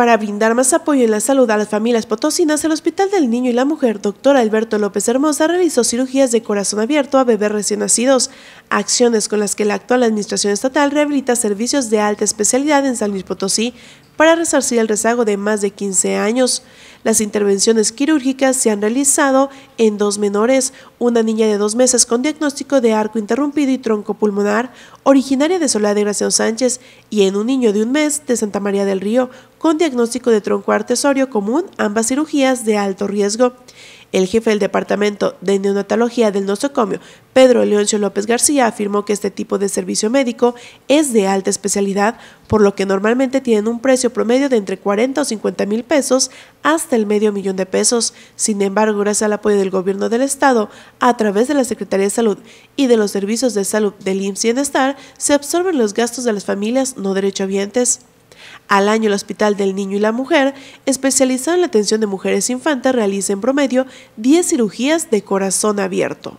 Para brindar más apoyo en la salud a las familias potosinas, el Hospital del Niño y la Mujer, doctor Alberto López Hermosa, realizó cirugías de corazón abierto a bebés recién nacidos, acciones con las que la actual Administración Estatal rehabilita servicios de alta especialidad en San Luis Potosí para resarcir el rezago de más de 15 años. Las intervenciones quirúrgicas se han realizado en dos menores, una niña de dos meses con diagnóstico de arco interrumpido y tronco pulmonar, originaria de Soledad de gracia Sánchez, y en un niño de un mes de Santa María del Río, con diagnóstico de tronco artesorio común, ambas cirugías de alto riesgo. El jefe del Departamento de Neonatología del Nosocomio, Pedro Leoncio López García, afirmó que este tipo de servicio médico es de alta especialidad, por lo que normalmente tienen un precio promedio de entre 40 o 50 mil pesos hasta el medio millón de pesos. Sin embargo, gracias al apoyo del gobierno del Estado, a través de la Secretaría de Salud y de los servicios de salud del IMSS Bienestar, se absorben los gastos de las familias no derechohabientes. Al año el Hospital del Niño y la Mujer, especializado en la atención de mujeres infantes, realiza en promedio 10 cirugías de corazón abierto.